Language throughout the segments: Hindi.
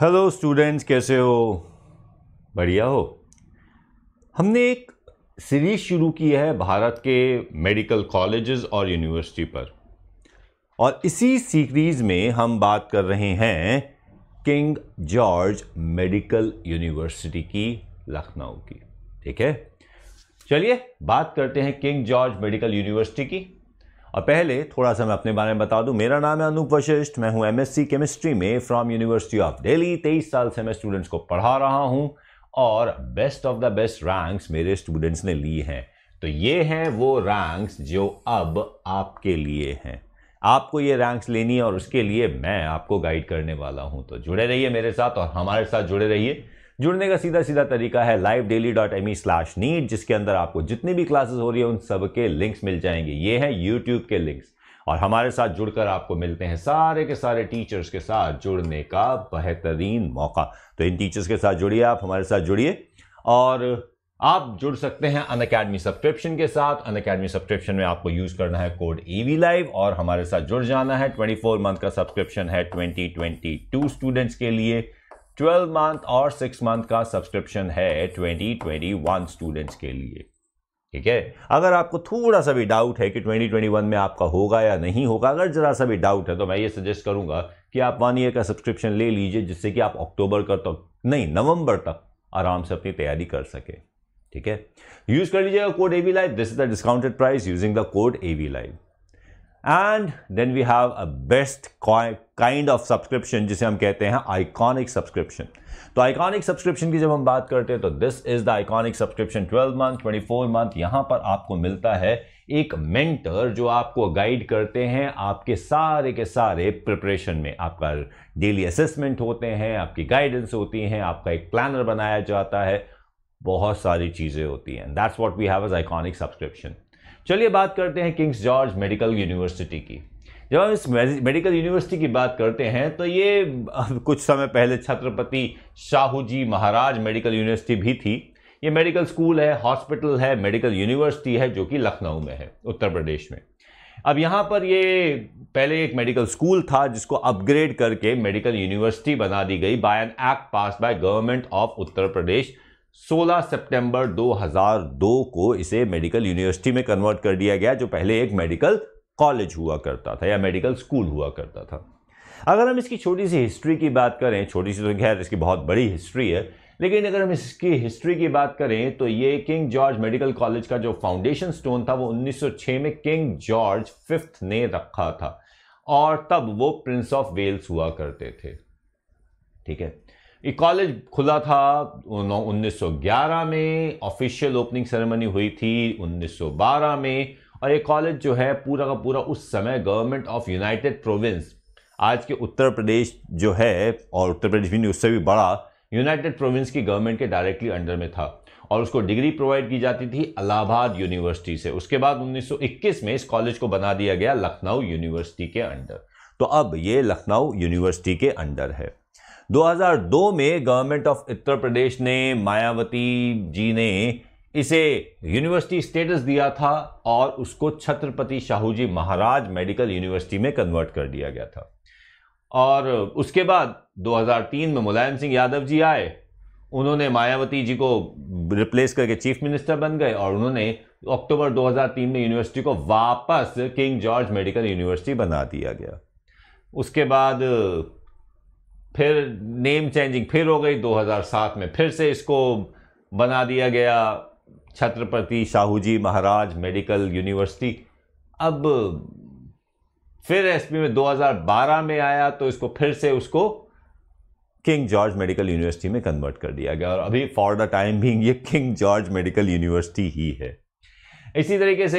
हेलो स्टूडेंट्स कैसे हो बढ़िया हो हमने एक सीरीज शुरू की है भारत के मेडिकल कॉलेजेस और यूनिवर्सिटी पर और इसी सीरीज में हम बात कर रहे हैं किंग जॉर्ज मेडिकल यूनिवर्सिटी की लखनऊ की ठीक है चलिए बात करते हैं किंग जॉर्ज मेडिकल यूनिवर्सिटी की और पहले थोड़ा सा मैं अपने बारे में बता दूं मेरा नाम है अनूप वशिष्ठ मैं हूं एमएससी केमिस्ट्री में फ्रॉम यूनिवर्सिटी ऑफ दिल्ली तेईस साल से मैं स्टूडेंट्स को पढ़ा रहा हूं और best of the best ranks मेरे स्टूडेंट्स ने लिए हैं तो ये हैं वो रैंक्स जो अब आपके लिए हैं आपको ये रैंक्स लेनी है और उसके लिए मैं आपको गाइड करने वाला हूं तो जुड़े रहिए मेरे साथ और हमारे साथ जुड़े रहिए जुड़ने का सीधा सीधा तरीका है live daily dot M E slash NEET जिसके अंदर आपको जितनी भी क्लासेस हो रही है उन सब के लिंक्स मिल जाएंगे ये है यूट्यूब के लिंक्स और हमारे साथ जुड़कर आपको मिलते हैं सारे के सारे टीचर्स के साथ जुड़ने का बेहतरीन मौका तो इन टीचर्स के साथ जुड़िए आप हमारे साथ जुड़िए और आप जुड़ सकते हैं अन अकेडमी सब्सक्रिप्शन के साथ अन अकेडमी सब्सक्रिप्शन में आपको यूज करना है कोड ईवी लाइव और हमारे साथ जुड़ जाना है ट्वेंटी फोर मंथ का सब्सक्रिप्शन है ट्वेंटी ट्वेंटी टू स्टूडेंट्स के लिए ट्वेल्व मंथ और सिक्स मंथ का सब्सक्रिप्शन है ट्वेंटी ट्वेंटी वन स्टूडेंट्स के लिए ठीक है अगर आपको थोड़ा सा भी डाउट है कि 2021 में आपका होगा या नहीं होगा अगर ज़रा सा भी डाउट है तो मैं ये सजेस्ट करूंगा कि आप वन ईयर का सब्सक्रिप्शन ले लीजिए जिससे कि आप अक्टूबर का तक नहीं नवंबर तक आराम से अपनी तैयारी कर सके ठीक है यूज़ कर लीजिएगा code A live this is the discounted price using the code A V live and then we have a best kind of subscription जिसे हम कहते हैं आइकॉनिक सब्सक्रिप्शन तो आइकॉनिक सब्सक्रिप्शन की जब हम बात करते हैं तो this is the iconic subscription 12 month 24 month यहां पर आपको मिलता है एक मेंटर जो आपको गाइड करते हैं आपके सारे के सारे प्रिपरेशन में आपका डेली असेसमेंट होते हैं आपकी गाइडेंस होती हैं आपका एक प्लानर बनाया जाता है बहुत सारी चीज़ें होती हैं that's what we have as iconic subscription चलिए बात करते हैं किंग्स जॉर्ज मेडिकल यूनिवर्सिटी की जब हम इस मेडिकल यूनिवर्सिटी की बात करते हैं तो ये कुछ समय पहले छत्रपति शाहू जी महाराज मेडिकल यूनिवर्सिटी भी थी ये मेडिकल स्कूल है हॉस्पिटल है मेडिकल यूनिवर्सिटी है जो कि लखनऊ में है उत्तर प्रदेश में अब यहाँ पर ये पहले एक मेडिकल स्कूल था जिसको अपग्रेड करके मेडिकल यूनिवर्सिटी बना दी गई by an act pass by government of Uttar Pradesh 16 सितंबर 2002 को इसे मेडिकल यूनिवर्सिटी में कन्वर्ट कर दिया गया जो पहले एक मेडिकल कॉलेज हुआ करता था या मेडिकल स्कूल हुआ करता था अगर हम इसकी छोटी सी हिस्ट्री की बात करें छोटी सी तो खैर इसकी बहुत बड़ी हिस्ट्री है लेकिन अगर हम इसकी हिस्ट्री की बात करें तो ये किंग जॉर्ज मेडिकल कॉलेज का जो फाउंडेशन स्टोन था वो 1906 में किंग जॉर्ज फिफ्थ ने रखा था और तब वो प्रिंस ऑफ वेल्स हुआ करते थे ठीक है ये कॉलेज खुला था 1911 में ऑफिशियल ओपनिंग सेरेमनी हुई थी 1912 में और ये कॉलेज जो है पूरा का पूरा उस समय गवर्नमेंट ऑफ यूनाइटेड प्रोविंस आज के उत्तर प्रदेश जो है और उत्तर प्रदेश भी नहीं उससे भी बड़ा यूनाइटेड प्रोविंस की गवर्नमेंट के डायरेक्टली अंडर में था और उसको डिग्री प्रोवाइड की जाती थी अलाहाबाद यूनिवर्सिटी से उसके बाद 1921 में इस कॉलेज को बना दिया गया लखनऊ यूनिवर्सिटी के अंडर तो अब ये लखनऊ यूनिवर्सिटी के अंडर है 2002 में गवर्नमेंट ऑफ उत्तर प्रदेश ने मायावती जी ने इसे यूनिवर्सिटी स्टेटस दिया था और उसको छत्रपति शाहू जी महाराज मेडिकल यूनिवर्सिटी में कन्वर्ट कर दिया गया था और उसके बाद 2003 में मुलायम सिंह यादव जी आए उन्होंने मायावती जी को रिप्लेस करके चीफ मिनिस्टर बन गए और उन्होंने अक्टूबर 2003 में यूनिवर्सिटी को वापस किंग जॉर्ज मेडिकल यूनिवर्सिटी बना दिया गया उसके बाद फिर नेम चेंजिंग फिर हो गई 2007 में फिर से इसको बना दिया गया छत्रपति शाहू जी महाराज मेडिकल यूनिवर्सिटी अब फिर एसपी में 2012 में आया तो इसको फिर से उसको किंग जॉर्ज मेडिकल यूनिवर्सिटी में कन्वर्ट कर दिया गया और अभी फॉर द टाइम भी ये किंग जॉर्ज मेडिकल यूनिवर्सिटी ही है इसी तरीके से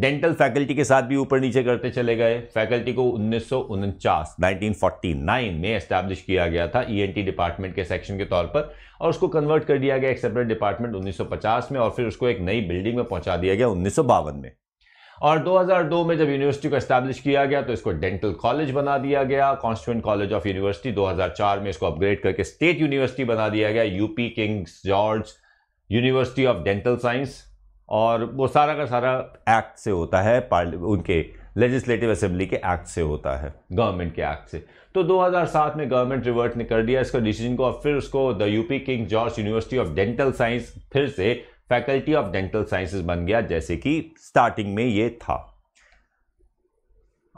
डेंटल फैकल्टी के साथ भी ऊपर नीचे करते चले गए फैकल्टी को उन्नीस 1949 में एस्टैब्लिश किया गया था ईएनटी e डिपार्टमेंट के सेक्शन के तौर पर और उसको कन्वर्ट कर दिया गया एक सेपरेट डिपार्टमेंट 1950 में और फिर उसको एक नई बिल्डिंग में पहुंचा दिया गया उन्नीस में और 2002 में जब यूनिवर्सिटी को एस्टैब्लिश किया गया तो इसको डेंटल कॉलेज बना दिया गया कॉन्स्टिट्यूंट कॉलेज ऑफ यूनिवर्सिटी 2004 में इसको अपग्रेड करके स्टेट यूनिवर्सिटी बना दिया गया UP King's George university of dental science और वो सारा का सारा एक्ट से होता है उनके लेजिस्लेटिव असेंबली के एक्ट से होता है गवर्नमेंट के एक्ट से तो 2007 में गवर्नमेंट रिवर्ट ने कर दिया इसका डिसीजन को और फिर उसको the UP King George university of dental science फिर से फैकल्टी ऑफ डेंटल साइंसेस बन गया जैसे कि स्टार्टिंग में ये था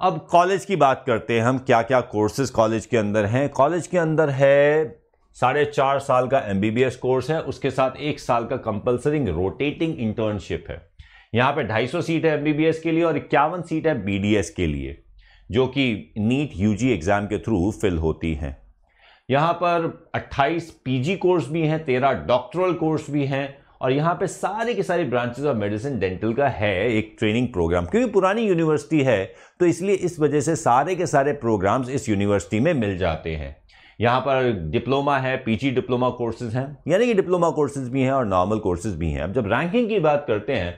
अब कॉलेज की बात करते हैं हम क्या क्या कोर्सेज कॉलेज के अंदर हैं कॉलेज के अंदर है साढ़े चार साल का एम कोर्स है उसके साथ एक साल का कंपलसरिंग रोटेटिंग इंटर्नशिप है यहाँ पे 250 सीट है एम के लिए और इक्यावन सीट है बी के लिए जो कि नीट यू एग्ज़ाम के थ्रू फिल होती हैं यहाँ पर 28 पीजी कोर्स भी हैं 13 डॉक्टरल कोर्स भी हैं और यहाँ पे सारे के सारे ब्रांचेस ऑफ मेडिसिन डेंटल का है एक ट्रेनिंग प्रोग्राम क्योंकि पुरानी यूनिवर्सिटी है तो इसलिए इस वजह से सारे के सारे प्रोग्राम्स इस यूनिवर्सिटी में मिल जाते हैं यहाँ पर डिप्लोमा है पीजी डिप्लोमा कोर्सेज हैं यानी कि डिप्लोमा कोर्सेज भी हैं और नॉर्मल कोर्सेज भी हैं अब जब रैंकिंग की बात करते हैं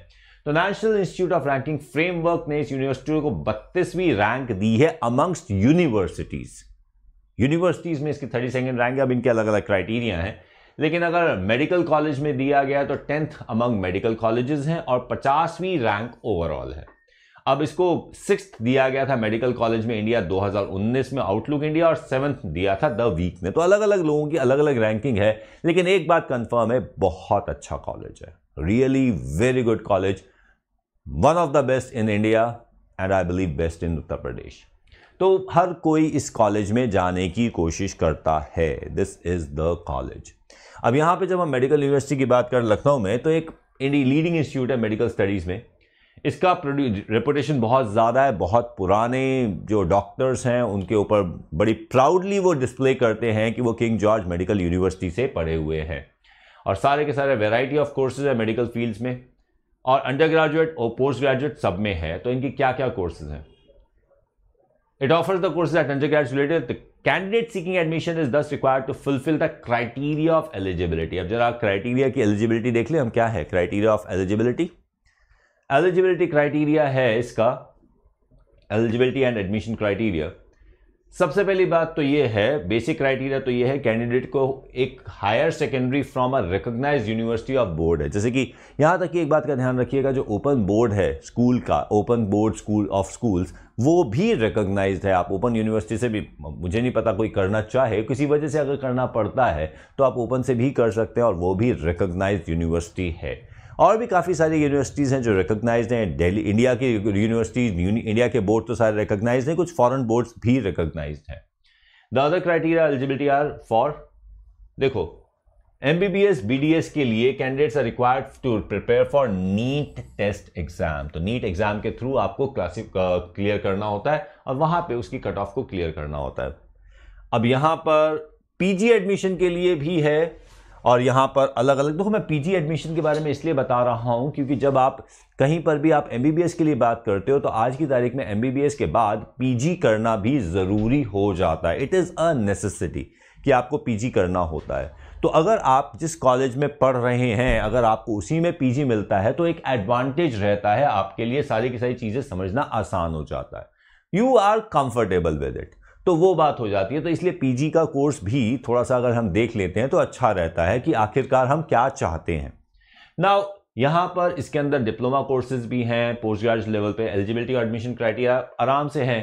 तो national institute of ranking framework ने इस यूनिवर्सिटी को बत्तीसवीं रैंक दी है अमंगस्ट यूनिवर्सिटीज़ यूनिवर्सिटीज़ में इसकी थर्टी सेकेंड रैंक है अब इनके अलग अलग क्राइटेरिया हैं लेकिन अगर मेडिकल कॉलेज में दिया गया तो टेंथ अमंग मेडिकल कॉलेजेस हैं और पचासवीं रैंक ओवरऑल है अब इसको सिक्स दिया गया था मेडिकल कॉलेज में इंडिया 2019 में आउटलुक इंडिया और सेवन्थ दिया था द वीक ने तो अलग अलग लोगों की अलग अलग रैंकिंग है लेकिन एक बात कंफर्म है बहुत अच्छा कॉलेज है really very good college one of the best in India and I believe best in Uttar Pradesh तो हर कोई इस कॉलेज में जाने की कोशिश करता है दिस इज़ द कॉलेज अब यहाँ पे जब हम मेडिकल यूनिवर्सिटी की बात करें लखनऊ में तो एक इंडी लीडिंग इंस्टीट्यूट है मेडिकल स्टडीज़ में इसका रेपुटेशन बहुत ज़्यादा है बहुत पुराने जो डॉक्टर्स हैं उनके ऊपर बड़ी प्राउडली वो डिस्प्ले करते हैं कि वो किंग जॉर्ज मेडिकल यूनिवर्सिटी से पढ़े हुए हैं और सारे के सारे वेराइटी ऑफ कोर्सेज है मेडिकल फील्ड्स में और अंडर ग्रेजुएट और पोस्ट ग्रेजुएट सब में है तो इनकी क्या क्या कोर्सेज हैं offers the courses at undergraduated the candidate seeking admission is thus required to fulfil the criteria of eligibility अब जरा क्राइटेरिया की एलिजिबिलिटी देख लें हम क्या है criteria of eligibility eligibility criteria है इसका एलिजिबिलिटी एंड एडमिशन क्राइटेरिया सबसे पहली बात तो ये है बेसिक क्राइटेरिया तो ये है कैंडिडेट को एक higher secondary from a recognise university of board है जैसे कि यहाँ तक कि एक बात का ध्यान रखिएगा जो ओपन बोर्ड है स्कूल का open board school of schools वो भी रिकोगनाइज है आप ओपन यूनिवर्सिटी से भी मुझे नहीं पता कोई करना चाहे किसी वजह से अगर करना पड़ता है तो आप ओपन से भी कर सकते हैं और वो भी रिकोगनाइज यूनिवर्सिटी है और भी काफ़ी सारी यूनिवर्सिटीज़ हैं जो रिकोगनाइज हैं डेली इंडिया की यूनिवर्सिटीज़ इंडिया के बोर्ड तो सारे रिकोगनाइज हैं कुछ फॉरन बोर्ड्स भी रिकोगनाइज हैं the other criteria eligibility are for देखो M B B S B D S के लिए candidates are required to prepare for NEET test exam तो नीट एग्जाम के थ्रू आपको क्लासिक क्लियर uh, करना होता है और वहां पे उसकी कट ऑफ को क्लियर करना होता है अब यहां पर पीजी एडमिशन के लिए भी है और यहाँ पर अलग अलग देखो मैं पीजी एडमिशन के बारे में इसलिए बता रहा हूँ क्योंकि जब आप कहीं पर भी आप एमबीबीएस के लिए बात करते हो तो आज की तारीख में एमबीबीएस के बाद पीजी करना भी ज़रूरी हो जाता है इट इज़ अ नेसेसिटी कि आपको पीजी करना होता है तो अगर आप जिस कॉलेज में पढ़ रहे हैं अगर आपको उसी में पीजी मिलता है तो एक एडवांटेज रहता है आपके लिए सारी की सारी चीज़ें समझना आसान हो जाता है you are comfortable with it तो वो बात हो जाती है तो इसलिए पीजी का कोर्स भी थोड़ा सा अगर हम देख लेते हैं तो अच्छा रहता है कि आखिरकार हम क्या चाहते हैं ना यहाँ पर इसके अंदर डिप्लोमा कोर्सेज भी हैं पोस्ट ग्रेजुएट लेवल पे एलिजिबिलिटी एडमिशन क्राइटेरिया आराम से हैं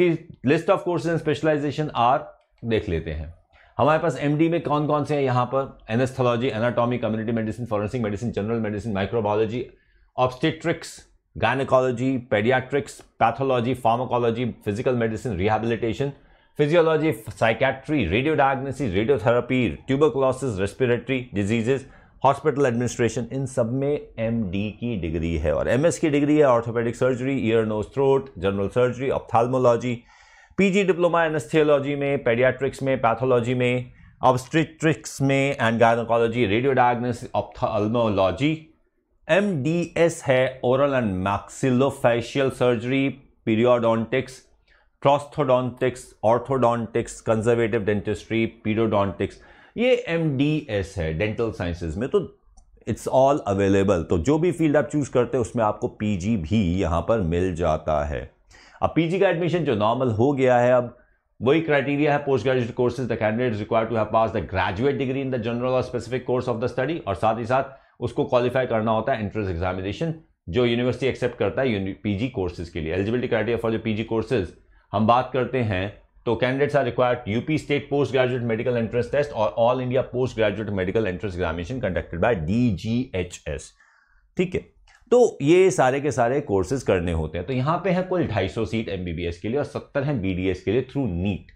कि list of courses and specialization are देख लेते हैं हमारे पास एमडी में कौन कौन से हैं यहाँ पर anaesthesiology anatomy community medicine forensic medicine general medicine microbiology obstetrics gynecology, pediatrics, pathology, pharmacology, physical medicine, rehabilitation, physiology, psychiatry, radiodiagnosis, radiotherapy, tuberculosis, respiratory diseases, hospital administration इन सब में एमडी की डिग्री है और एमएस की डिग्री है orthopaedic surgery ear nose throat general surgery ophthalmology PG diploma anaesthesiology में पेडियाट्रिक्स में पैथोलॉजी में ऑब्स्ट्रिक्स में and gynaecology radio diagnosis ophthalmology M D S है oral and maxillofacial surgery periodontics prosthodontics orthodontics conservative dentistry periodontics ये एम डी एस है डेंटल साइंसेज में तो इट्स ऑल अवेलेबल तो जो भी फील्ड आप चूज करते हैं उसमें आपको पी जी भी यहाँ पर मिल जाता है अब पीजी का एडमिशन जो नॉर्मल हो गया है अब वही क्राइटेरिया है post graduate courses the candidate require to have pass the graduate degree in the general और specific course of the study और साथ ही साथ उसको क्वालिफाई करना होता है एंट्रेंस एग्जामिनेशन जो यूनिवर्सिटी एक्सेप्ट करता है पीजी कोर्सेज के लिए एलिजिबिलिटी क्राइटेरिया फॉर जो पीजी कोर्सेज हम बात करते हैं तो candidates are required UP state post graduate medical entrance test और all India post graduate medical entrance examination conducted by DGHS ठीक है तो ये सारे के सारे कोर्सेज करने होते हैं तो यहाँ पे है कुल 250 सीट एमबीबीएस के लिए और 70 हैं बीडीएस के लिए through NEET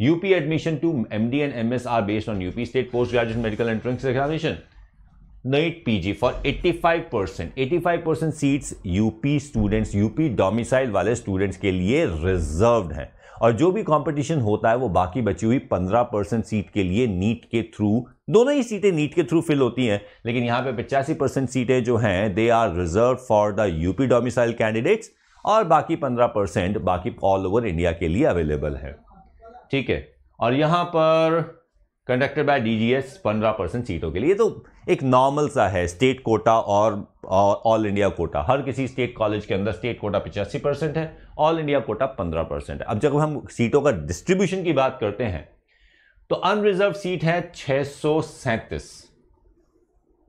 UP admission to MD and MS are based on UP state post graduate medical entrance examination जी for eighty five percent eighty percent seats UP students UP domicile वाले स्टूडेंट्स के लिए रिजर्व हैं और जो भी कॉम्पिटिशन होता है वो बाकी बची हुई पंद्रह परसेंट सीट के लिए नीट के थ्रू दोनों ही सीटें नीट के थ्रू फिल होती हैं लेकिन यहाँ पे पचासी परसेंट सीटें जो हैं they are reserve for the UP domicile candidates और बाकी पंद्रह परसेंट बाकी ऑल ओवर इंडिया के लिए अवेलेबल है ठीक है और यहाँ पर कंडक्टेड बाय डीजीएस पंद्रह परसेंट सीटों के लिए तो एक नॉर्मल सा है स्टेट कोटा और ऑल इंडिया कोटा हर किसी स्टेट कॉलेज के अंदर स्टेट कोटा पिचासी परसेंट है ऑल इंडिया कोटा पंद्रह परसेंट है अब जब हम सीटों का डिस्ट्रीब्यूशन की बात करते हैं तो अनरिजर्व सीट है छः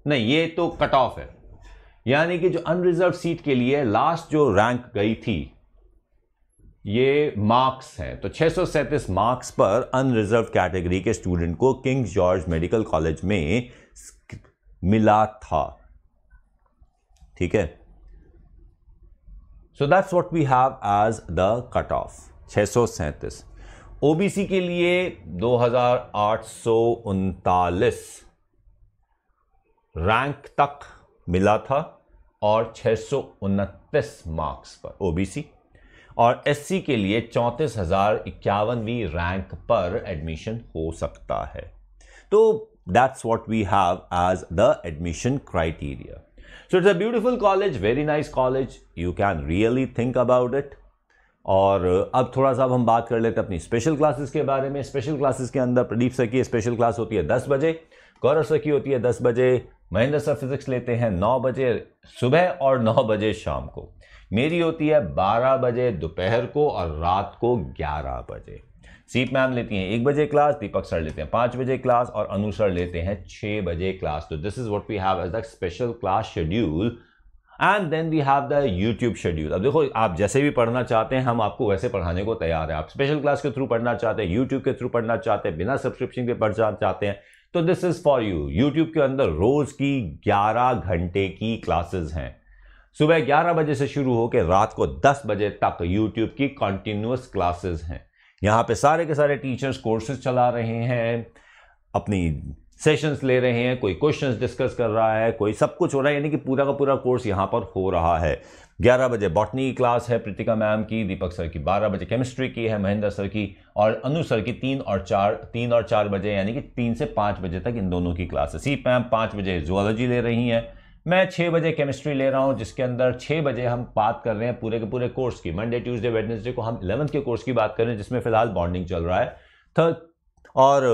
नहीं ये तो कट ऑफ है यानी कि जो अनरिजर्व सीट के लिए लास्ट जो रैंक गई थी ये मार्क्स हैं तो सैंतीस मार्क्स पर अनरिजर्व कैटेगरी के स्टूडेंट को किंग जॉर्ज मेडिकल कॉलेज में मिला था ठीक है so that's what we have as the cut off छह सौ ओ के लिए दो हज़ार आठ उनतालीस रैंक तक मिला था और छह उनतीस मार्क्स पर ओबीसी और एससी के लिए चौंतीस हज़ार रैंक पर एडमिशन हो सकता है तो That's what we have as the admission criteria. So it's a beautiful college, very nice college. You can really think about it. और uh, अब थोड़ा सा अब हम बात कर लेते हैं अपनी स्पेशल क्लासेस के बारे में स्पेशल क्लासेस के अंदर प्रदीप सर की स्पेशल क्लास होती है दस बजे गौरव सर की होती है दस बजे महेंद्र सर फिजिक्स लेते हैं नौ बजे सुबह और नौ बजे शाम को मेरी होती है बारह बजे दोपहर को और रात को ग्यारह बजे सीप मैम लेती हैं एक बजे क्लास दीपक सर लेते हैं पाँच बजे क्लास और अनु सर लेते हैं छः बजे क्लास तो this is what we have as the special class schedule and then we have the YouTube schedule अब देखो आप जैसे भी पढ़ना चाहते हैं हम आपको वैसे पढ़ाने को तैयार है आप स्पेशल क्लास के थ्रू पढ़ना चाहते हैं यूट्यूब के थ्रू पढ़ना चाहते हैं बिना सब्सक्रिप्शन के पढ़ना चाहते हैं तो this is for you YouTube के अंदर रोज़ की 11 घंटे की क्लासेज हैं सुबह 11 बजे से शुरू होकर रात को 10 बजे तक यूट्यूब की कॉन्टिन्यूस क्लासेज हैं यहाँ पे सारे के सारे टीचर्स कोर्सेज चला रहे हैं अपनी सेशंस ले रहे हैं कोई क्वेश्चंस डिस्कस कर रहा है कोई सब कुछ हो रहा है यानी कि पूरा का पूरा कोर्स यहाँ पर हो रहा है 11 बजे बॉटनी की क्लास है प्रीतिका मैम की दीपक सर की 12 बजे केमिस्ट्री की है महेंद्र सर की और अनु सर की तीन और चार तीन और चार बजे यानी कि तीन से पाँच बजे तक इन दोनों की क्लास है सी मैम पाँच बजे जुआलॉजी ले रही हैं मैं छः बजे केमिस्ट्री ले रहा हूँ जिसके अंदर छः बजे हम बात कर रहे हैं पूरे के पूरे कोर्स की मंडे ट्यूसडे वेडनेसडे को हम इलेवंथ के कोर्स की बात कर रहे हैं जिसमें फिलहाल बॉन्डिंग चल रहा है थर्ड और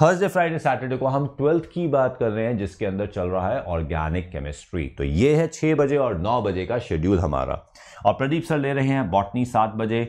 थर्सडे फ्राइडे सैटरडे को हम ट्वेल्थ की बात कर रहे हैं जिसके अंदर चल रहा है ऑर्गेनिक केमिस्ट्री तो ये है छः बजे और नौ बजे का शेड्यूल हमारा और प्रदीप सर ले रहे हैं बॉटनी सात बजे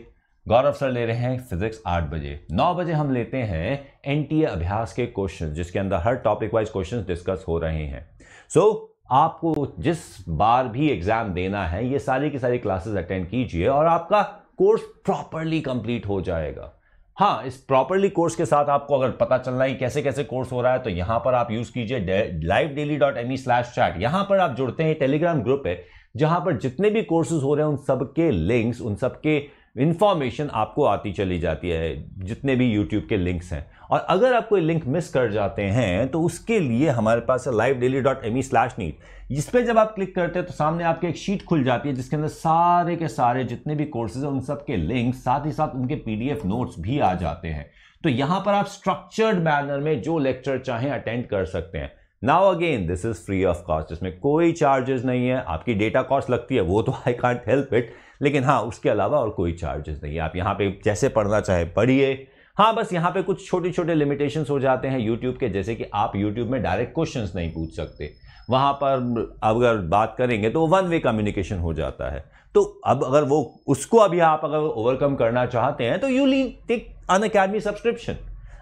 गौरव सर ले रहे हैं फिजिक्स आठ बजे नौ बजे हम लेते हैं एन अभ्यास के क्वेश्चन जिसके अंदर हर टॉपिक वाइज क्वेश्चन डिस्कस हो रहे हैं सो so, आपको जिस बार भी एग्ज़ाम देना है ये सारी की सारी क्लासेस अटेंड कीजिए और आपका कोर्स प्रॉपरली कंप्लीट हो जाएगा हाँ इस प्रॉपरली कोर्स के साथ आपको अगर पता चलना है कैसे कैसे कोर्स हो रहा है तो यहाँ पर आप यूज़ कीजिए live daily dot M E slash chat यहाँ पर आप जुड़ते हैं टेलीग्राम ग्रुप है जहाँ पर जितने भी कोर्सेज हो रहे हैं उन सब के लिंक्स उन सब के इन्फॉर्मेशन आपको आती चली जाती है जितने भी यूट्यूब के लिंक्स हैं और अगर आप कोई लिंक मिस कर जाते हैं तो उसके लिए हमारे पास है live daily dot M E slash NEET जिस पर जब आप क्लिक करते हैं तो सामने आपके एक शीट खुल जाती है जिसके अंदर सारे के सारे जितने भी कोर्सेज हैं उन सब के लिंक साथ ही साथ उनके एफ नोट्स भी आ जाते हैं तो यहां पर आप स्ट्रक्चर्ड मैनर में जो लेक्चर चाहें अटेंड कर सकते हैं now again this is free of cost इसमें कोई चार्जेस नहीं है आपकी डेटा कॉस्ट लगती है वो तो आई कॉन्ट हेल्प इट लेकिन हाँ उसके अलावा और कोई चार्जेस नहीं है आप यहाँ पे जैसे पढ़ना चाहे पढ़िए हाँ बस यहाँ पे कुछ छोटे छोटे लिमिटेशन हो जाते हैं यूट्यूब के जैसे कि आप यूट्यूब में डायरेक्ट क्वेश्चन नहीं पूछ सकते वहाँ पर अगर बात करेंगे तो वन वे कम्युनिकेशन हो जाता है तो अब अगर वो उसको अभी आप अगर ओवरकम करना चाहते हैं तो you'll take Unacademy subscription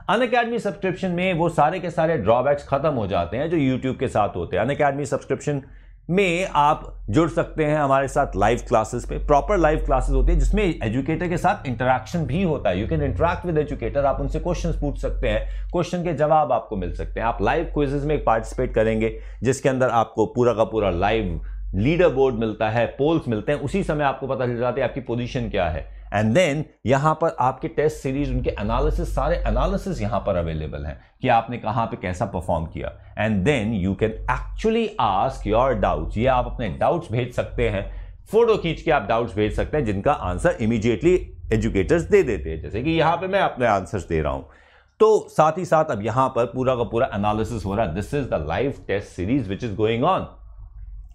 Unacademy subscription में वो सारे के सारे ड्रॉबैक्स खत्म हो जाते हैं जो यूट्यूब के साथ होते हैं अन अकेडमी सब्सक्रिप्शन में आप जुड़ सकते हैं हमारे साथ लाइव क्लासेस पे प्रॉपर लाइव क्लासेस होती है जिसमें एजुकेटर के साथ इंटरेक्शन भी होता है you can interact with educator आप उनसे क्वेश्चन पूछ सकते हैं क्वेश्चन के जवाब आपको मिल सकते हैं आप लाइव क्विजेज में पार्टिसिपेट करेंगे जिसके अंदर आपको पूरा का पूरा लाइव लीडर बोर्ड मिलता है पोल्स मिलते हैं उसी समय आपको पता चल जाता है आपकी पोजिशन क्या है एंड देन यहां पर आपके टेस्ट सीरीज उनके एनालिसिस सारे एनालिसिस यहां पर अवेलेबल हैं कि आपने कहां पे कैसा परफॉर्म किया and then you can actually ask your doubts ये आप अपने डाउट्स भेज सकते हैं फोटो खींच के आप डाउट्स भेज सकते हैं जिनका आंसर इमीजिएटली एजुकेटर्स दे देते हैं जैसे कि यहां पे मैं अपने आंसर्स दे रहा हूं तो साथ ही साथ अब यहां पर पूरा का पूरा एनालिसिस हो रहा है this is the live test series which is going on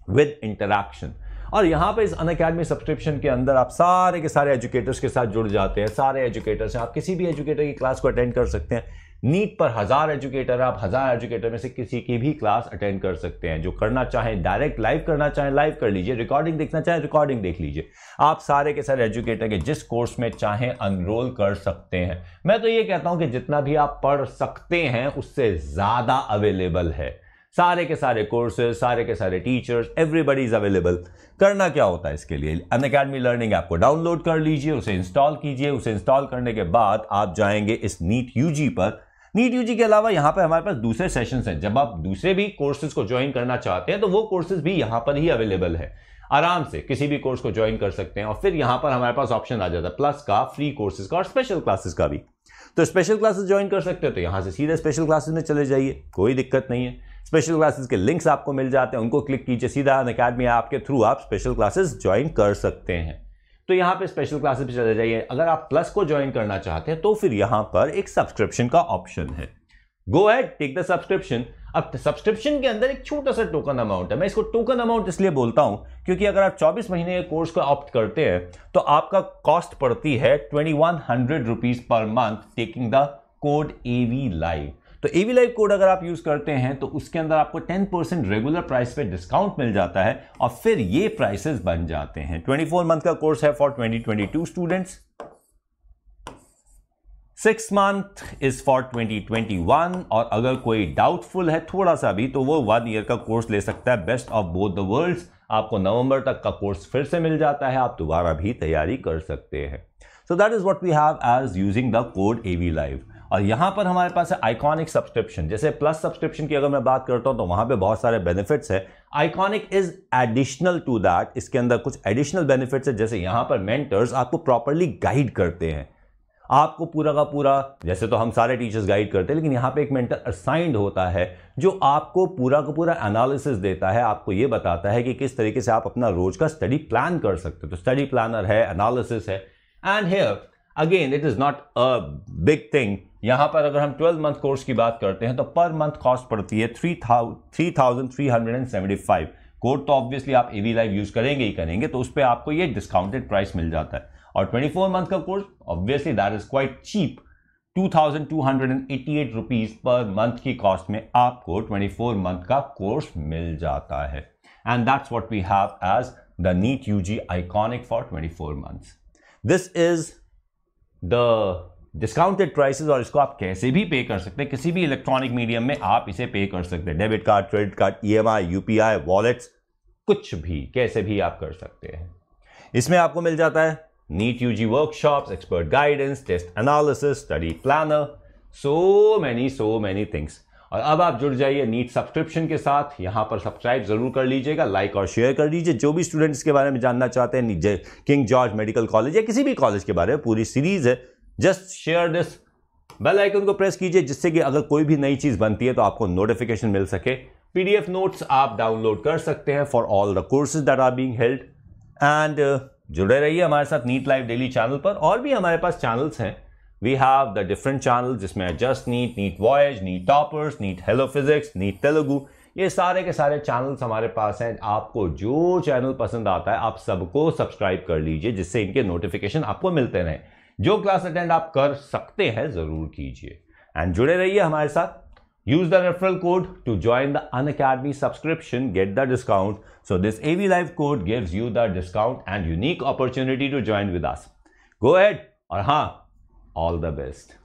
with interaction और यहाँ पे इस अन अकेडमी सब्सक्रिप्शन के अंदर आप सारे के सारे एजुकेटर्स के साथ जुड़ जाते हैं सारे एजुकेटर्स हैं आप किसी भी एजुकेटर की क्लास को अटेंड कर सकते हैं नीट पर हज़ार एजुकेटर आप हज़ार एजुकेटर में से किसी की भी क्लास अटेंड कर सकते हैं जो करना चाहें डायरेक्ट लाइव करना चाहें लाइव कर लीजिए रिकॉर्डिंग देखना चाहें रिकॉर्डिंग देख लीजिए आप सारे के सारे एजुकेटर के जिस कोर्स में चाहें अनरोल कर सकते हैं मैं तो ये कहता हूँ कि जितना भी आप पढ़ सकते हैं उससे ज़्यादा अवेलेबल है सारे के सारे कोर्सेज सारे के सारे टीचर्स एवरीबडी इज अवेलेबल करना क्या होता है इसके लिए अन अकेडमी लर्निंग ऐप को डाउनलोड कर लीजिए उसे इंस्टॉल कीजिए उसे इंस्टॉल करने के बाद आप जाएंगे इस नीट यूजी पर नीट यू के अलावा यहाँ पर हमारे पास दूसरे सेशंस हैं जब आप दूसरे भी कोर्सेज को ज्वाइन करना चाहते हैं तो वो कोर्सेज भी यहाँ पर ही अवेलेबल है आराम से किसी भी कोर्स को ज्वाइन कर सकते हैं और फिर यहाँ पर हमारे पास ऑप्शन आ जाता है प्लस का फ्री कोर्सेज का और स्पेशल क्लासेस का भी तो स्पेशल क्लासेस ज्वाइन कर सकते हो तो यहाँ से सीधे स्पेशल क्लासेस में चले जाइए कोई दिक्कत नहीं है स्पेशल क्लासेस के लिंक्स आपको मिल जाते हैं उनको क्लिक कीजिए सीधा अन अकेडमी ऐप के थ्रू आप स्पेशल क्लासेस ज्वाइन कर सकते हैं तो यहाँ पे स्पेशल क्लासेस पे चले जाइए अगर आप प्लस को ज्वाइन करना चाहते हैं तो फिर यहाँ पर एक सब्सक्रिप्शन का ऑप्शन है go ahead take the subscription अब सब्सक्रिप्शन के अंदर एक छोटा सा टोकन अमाउंट है मैं इसको टोकन अमाउंट इसलिए बोलता हूँ क्योंकि अगर आप 24 महीने के कोर्स को ऑप्ट करते हैं तो आपका कॉस्ट पड़ती है twenty one hundred rupees per month taking the code A V live तो एवी लाइव कोड अगर आप यूज़ करते हैं तो उसके अंदर आपको 10 परसेंट रेगुलर प्राइस पे डिस्काउंट मिल जाता है और फिर ये प्राइसेस बन जाते हैं 24 मंथ का कोर्स है for 2022 students six month is for 2021 और अगर कोई डाउटफुल है थोड़ा सा भी तो वो वन ईयर का कोर्स ले सकता है best of both the world आपको नवंबर तक का कोर्स फिर से मिल जाता है आप दोबारा भी तैयारी कर सकते हैं so that is what we have as using the code A V live और यहाँ पर हमारे पास है आइकॉनिक सब्सक्रिप्शन जैसे प्लस सब्सक्रिप्शन की अगर मैं बात करता हूँ तो वहाँ पे बहुत सारे बेनिफिट्स है iconic is additional to that इसके अंदर कुछ एडिशनल बेनिफिट्स है जैसे यहाँ पर मेंटर्स आपको प्रॉपरली गाइड करते हैं आपको पूरा का पूरा जैसे तो हम सारे टीचर्स गाइड करते हैं लेकिन यहाँ पे एक मेंटर असाइंड होता है जो आपको पूरा का पूरा एनालिसिस देता है आपको ये बताता है कि किस तरीके से आप अपना रोज का स्टडी प्लान कर सकते हो तो स्टडी प्लानर है एनालिसिस है and here again it is not a big thing यहाँ पर अगर हम 12 मंथ कोर्स की बात करते हैं तो पर मंथ कॉस्ट पड़ती है three three thousand three hundred and seventy five code तो ऑब्वियसली आप एवी लाइव यूज़ करेंगे ही करेंगे तो उस पर आपको ये डिस्काउंटेड प्राइस मिल जाता है और 24 मंथ का course obviously that is quite cheap 2,288 rupees per month की कॉस्ट में आपको 24 मंथ का कोर्स मिल जाता है and that's what we have as the NEET UG iconic for 24 months this is the discounted prices और इसको आप कैसे भी पे कर सकते हैं किसी भी इलेक्ट्रॉनिक मीडियम में आप इसे पे कर सकते हैं debit card credit card EMI UPI wallets कुछ भी कैसे भी आप कर सकते हैं इसमें आपको मिल जाता है NEET UG workshop expert guidance test analysis study planner so many so many things और अब आप जुड़ जाइए नीट सब्सक्रिप्शन के साथ यहाँ पर सब्सक्राइब जरूर कर लीजिएगा लाइक और शेयर कर लीजिए जो भी स्टूडेंट्स के बारे में जानना चाहते हैं किंग जॉर्ज मेडिकल कॉलेज या किसी भी कॉलेज के बारे में पूरी सीरीज है just share this bell icon को प्रेस कीजिए जिससे कि अगर कोई भी नई चीज़ बनती है तो आपको नोटिफिकेशन मिल सके पीडीएफ नोट्स आप डाउनलोड कर सकते हैं for all the courses that are being held and जुड़े रहिए हमारे साथ नीट लाइव डेली चैनल पर और भी हमारे पास चैनल्स हैं we have the different channel जिसमें just NEET NEET voyage NEET toppers NEET hello physics NEET Telugu ये सारे के सारे चैनल्स हमारे पास हैं आपको जो चैनल पसंद आता है आप सबको सब्सक्राइब कर लीजिए जिससे इनके नोटिफिकेशन आपको मिलते रहें जो क्लास अटेंड आप कर सकते हैं जरूर कीजिए एंड जुड़े रहिए हमारे साथ use the referral code to join the Unacademy subscription get the discount so this AV live code gives you the discount and unique opportunity to join with us go ahead और हाँ ऑल द बेस्ट